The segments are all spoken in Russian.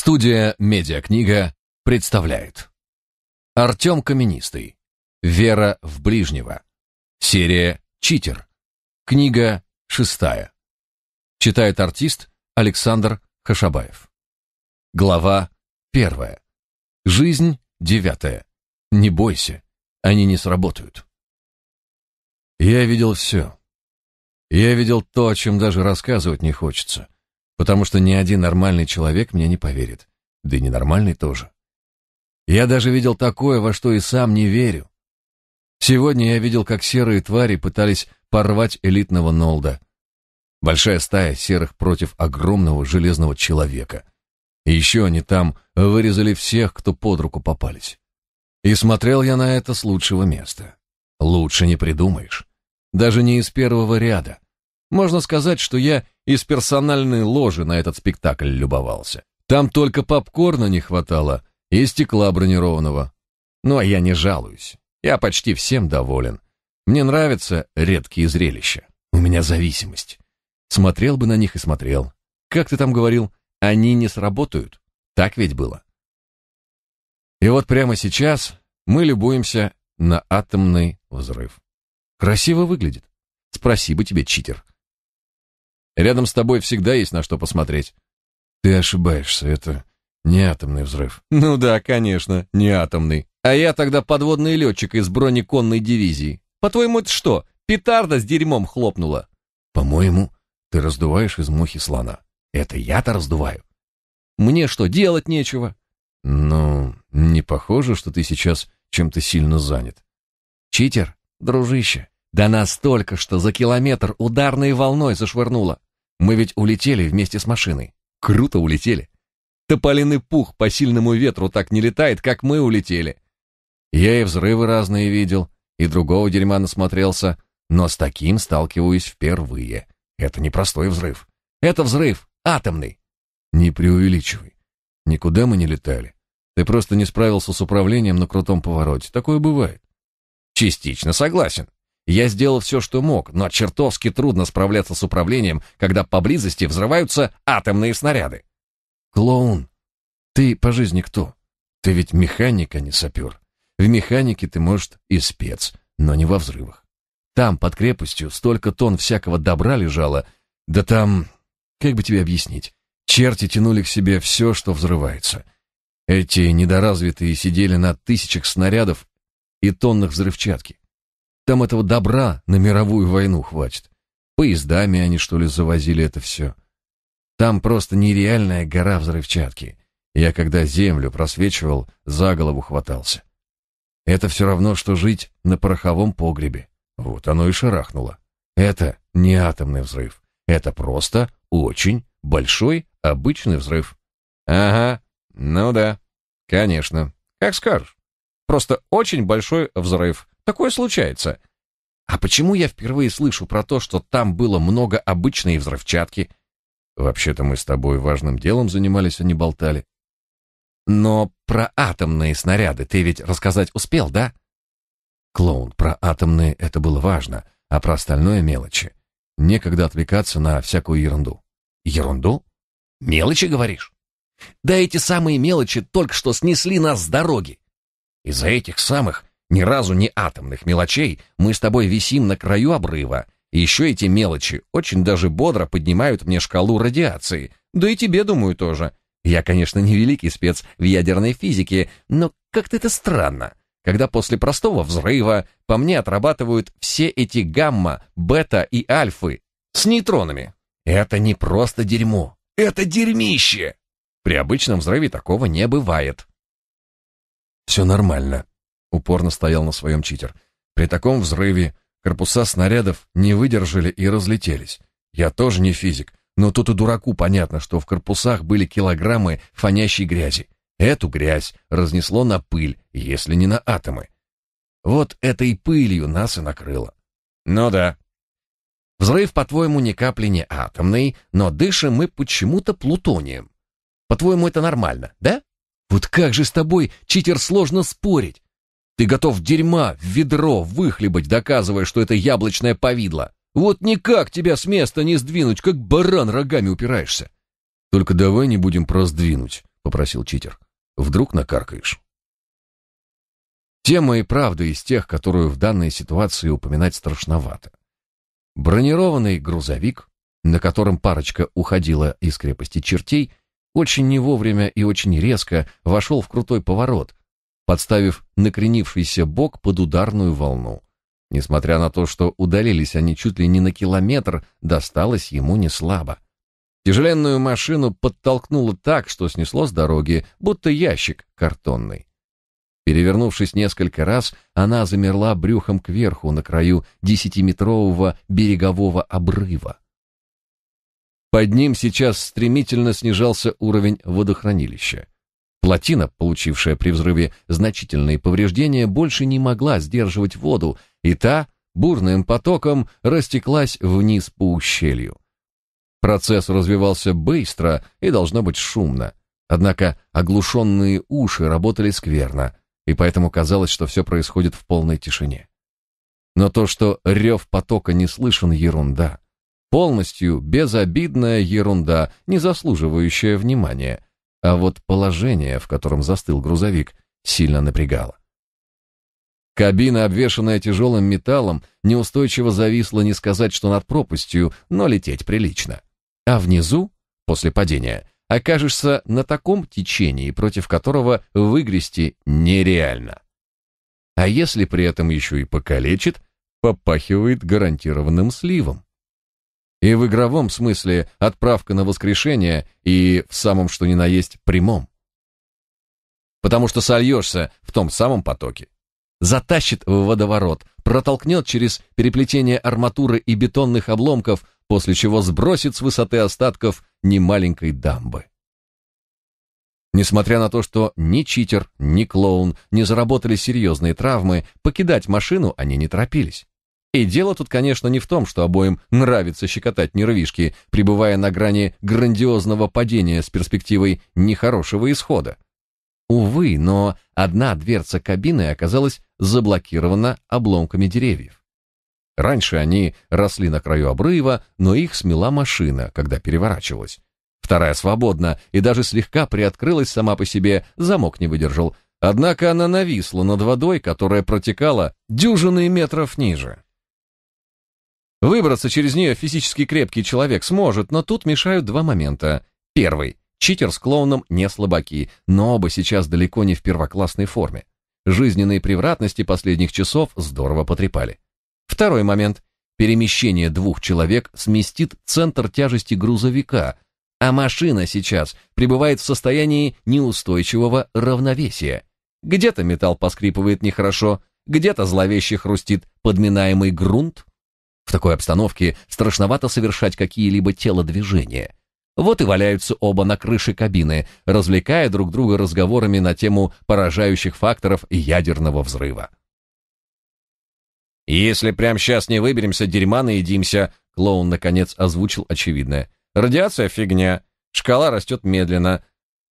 Студия «Медиакнига» представляет. Артем Каменистый. Вера в ближнего. Серия «Читер». Книга шестая. Читает артист Александр Хашабаев. Глава первая. Жизнь девятая. Не бойся, они не сработают. Я видел все. Я видел то, о чем даже рассказывать не хочется потому что ни один нормальный человек мне не поверит, да и ненормальный тоже. Я даже видел такое, во что и сам не верю. Сегодня я видел, как серые твари пытались порвать элитного Нолда. Большая стая серых против огромного железного человека. И еще они там вырезали всех, кто под руку попались. И смотрел я на это с лучшего места. Лучше не придумаешь. Даже не из первого ряда. Можно сказать, что я из персональной ложи на этот спектакль любовался. Там только попкорна не хватало и стекла бронированного. Ну а я не жалуюсь. Я почти всем доволен. Мне нравятся редкие зрелища. У меня зависимость. Смотрел бы на них и смотрел. Как ты там говорил, они не сработают. Так ведь было. И вот прямо сейчас мы любуемся на атомный взрыв. Красиво выглядит. Спасибо тебе, читер. Рядом с тобой всегда есть на что посмотреть. Ты ошибаешься, это не атомный взрыв. Ну да, конечно, не атомный. А я тогда подводный летчик из бронеконной дивизии. По-твоему, это что? Петарда с дерьмом хлопнула. По-моему, ты раздуваешь из мухи слона. Это я-то раздуваю. Мне что, делать нечего? Ну, не похоже, что ты сейчас чем-то сильно занят. Читер, дружище, да настолько, что за километр ударной волной зашвырнуло. Мы ведь улетели вместе с машиной. Круто улетели. Тополиный пух по сильному ветру так не летает, как мы улетели. Я и взрывы разные видел, и другого дерьма насмотрелся, но с таким сталкиваюсь впервые. Это не простой взрыв. Это взрыв атомный. Не преувеличивай. Никуда мы не летали. Ты просто не справился с управлением на крутом повороте. Такое бывает. Частично согласен. Я сделал все, что мог, но чертовски трудно справляться с управлением, когда поблизости взрываются атомные снаряды. Клоун, ты по жизни кто? Ты ведь механик, а не сапер. В механике ты, может, и спец, но не во взрывах. Там, под крепостью, столько тонн всякого добра лежало. Да там... Как бы тебе объяснить? Черти тянули к себе все, что взрывается. Эти недоразвитые сидели на тысячах снарядов и тоннах взрывчатки. Там этого добра на мировую войну хватит. Поездами они, что ли, завозили это все. Там просто нереальная гора взрывчатки. Я, когда землю просвечивал, за голову хватался. Это все равно, что жить на пороховом погребе. Вот оно и шарахнуло. Это не атомный взрыв. Это просто очень большой обычный взрыв. Ага, ну да, конечно. Как скажешь. Просто очень большой взрыв. Такое случается. А почему я впервые слышу про то, что там было много обычной взрывчатки? Вообще-то мы с тобой важным делом занимались, а не болтали. Но про атомные снаряды ты ведь рассказать успел, да? Клоун, про атомные это было важно, а про остальное мелочи. Некогда отвлекаться на всякую ерунду. Ерунду? Мелочи, говоришь? Да эти самые мелочи только что снесли нас с дороги. Из-за этих самых ни разу не атомных мелочей, мы с тобой висим на краю обрыва. И еще эти мелочи очень даже бодро поднимают мне шкалу радиации. Да и тебе, думаю, тоже. Я, конечно, не великий спец в ядерной физике, но как-то это странно. Когда после простого взрыва по мне отрабатывают все эти гамма, бета и альфы с нейтронами. Это не просто дерьмо. Это дерьмище! При обычном взрыве такого не бывает. Все нормально упорно стоял на своем читер. При таком взрыве корпуса снарядов не выдержали и разлетелись. Я тоже не физик, но тут и дураку понятно, что в корпусах были килограммы фонящей грязи. Эту грязь разнесло на пыль, если не на атомы. Вот этой пылью нас и накрыло. Ну да. Взрыв, по-твоему, ни капли не атомный, но дышим мы почему-то плутонием. По-твоему, это нормально, да? Вот как же с тобой, читер, сложно спорить. Ты готов дерьма в ведро выхлебать, доказывая, что это яблочное повидло. Вот никак тебя с места не сдвинуть, как баран рогами упираешься. Только давай не будем про сдвинуть, попросил читер. Вдруг накаркаешь. Тема и правда из тех, которую в данной ситуации упоминать страшновато. Бронированный грузовик, на котором парочка уходила из крепости чертей, очень не вовремя и очень резко вошел в крутой поворот, подставив накренившийся бок под ударную волну. Несмотря на то, что удалились они чуть ли не на километр, досталось ему не слабо. Тяжеленную машину подтолкнуло так, что снесло с дороги, будто ящик картонный. Перевернувшись несколько раз, она замерла брюхом кверху на краю десятиметрового берегового обрыва. Под ним сейчас стремительно снижался уровень водохранилища. Плотина, получившая при взрыве значительные повреждения, больше не могла сдерживать воду, и та бурным потоком растеклась вниз по ущелью. Процесс развивался быстро и должно быть шумно. Однако оглушенные уши работали скверно, и поэтому казалось, что все происходит в полной тишине. Но то, что рев потока не слышен, ерунда. Полностью безобидная ерунда, не заслуживающая внимания — а вот положение, в котором застыл грузовик, сильно напрягало. Кабина, обвешанная тяжелым металлом, неустойчиво зависла не сказать, что над пропастью, но лететь прилично. А внизу, после падения, окажешься на таком течении, против которого выгрести нереально. А если при этом еще и покалечит, попахивает гарантированным сливом. И в игровом смысле отправка на воскрешение и в самом что ни на есть прямом. Потому что сольешься в том самом потоке. Затащит в водоворот, протолкнет через переплетение арматуры и бетонных обломков, после чего сбросит с высоты остатков немаленькой дамбы. Несмотря на то, что ни читер, ни клоун не заработали серьезные травмы, покидать машину они не торопились. И дело тут, конечно, не в том, что обоим нравится щекотать нервишки, пребывая на грани грандиозного падения с перспективой нехорошего исхода. Увы, но одна дверца кабины оказалась заблокирована обломками деревьев. Раньше они росли на краю обрыва, но их смела машина, когда переворачивалась. Вторая свободна и даже слегка приоткрылась сама по себе, замок не выдержал. Однако она нависла над водой, которая протекала дюжины метров ниже. Выбраться через нее физически крепкий человек сможет, но тут мешают два момента. Первый. Читер с клоуном не слабаки, но оба сейчас далеко не в первоклассной форме. Жизненные превратности последних часов здорово потрепали. Второй момент. Перемещение двух человек сместит центр тяжести грузовика, а машина сейчас пребывает в состоянии неустойчивого равновесия. Где-то металл поскрипывает нехорошо, где-то зловеще хрустит подминаемый грунт, в такой обстановке страшновато совершать какие-либо телодвижения. Вот и валяются оба на крыше кабины, развлекая друг друга разговорами на тему поражающих факторов ядерного взрыва. «Если прямо сейчас не выберемся, дерьма наедимся», — клоун наконец озвучил очевидное. «Радиация — фигня. Шкала растет медленно.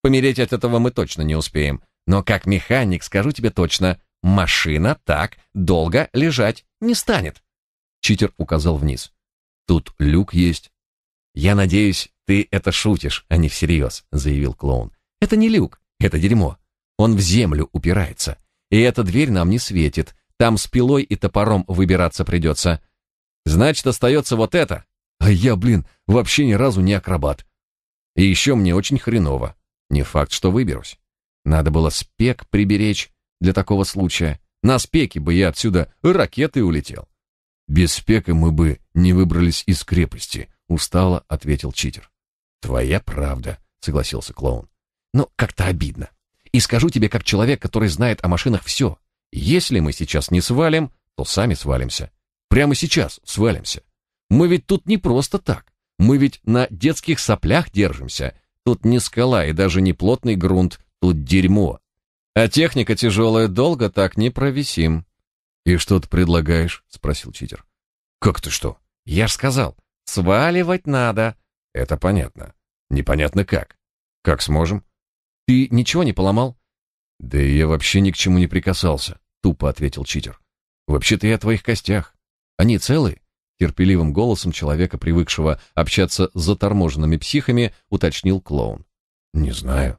Помереть от этого мы точно не успеем. Но как механик, скажу тебе точно, машина так долго лежать не станет». Читер указал вниз. Тут люк есть. Я надеюсь, ты это шутишь, а не всерьез», — заявил клоун. Это не люк, это дерьмо. Он в землю упирается. И эта дверь нам не светит. Там с пилой и топором выбираться придется. Значит, остается вот это. А я, блин, вообще ни разу не акробат. И еще мне очень хреново. Не факт, что выберусь. Надо было спек приберечь для такого случая. На спеке бы я отсюда ракетой улетел. Без спека мы бы не выбрались из крепости, устало ответил читер. Твоя правда, согласился клоун. Но как-то обидно. И скажу тебе как человек, который знает о машинах все. Если мы сейчас не свалим, то сами свалимся. Прямо сейчас свалимся. Мы ведь тут не просто так. Мы ведь на детских соплях держимся. Тут не скала и даже не плотный грунт, тут дерьмо. А техника тяжелая долго так не провисим. «И что ты предлагаешь?» — спросил читер. «Как ты что?» «Я ж сказал, сваливать надо». «Это понятно. Непонятно как. Как сможем?» «Ты ничего не поломал?» «Да я вообще ни к чему не прикасался», — тупо ответил читер. «Вообще-то я о твоих костях. Они целы?» Терпеливым голосом человека, привыкшего общаться с заторможенными психами, уточнил клоун. «Не знаю»,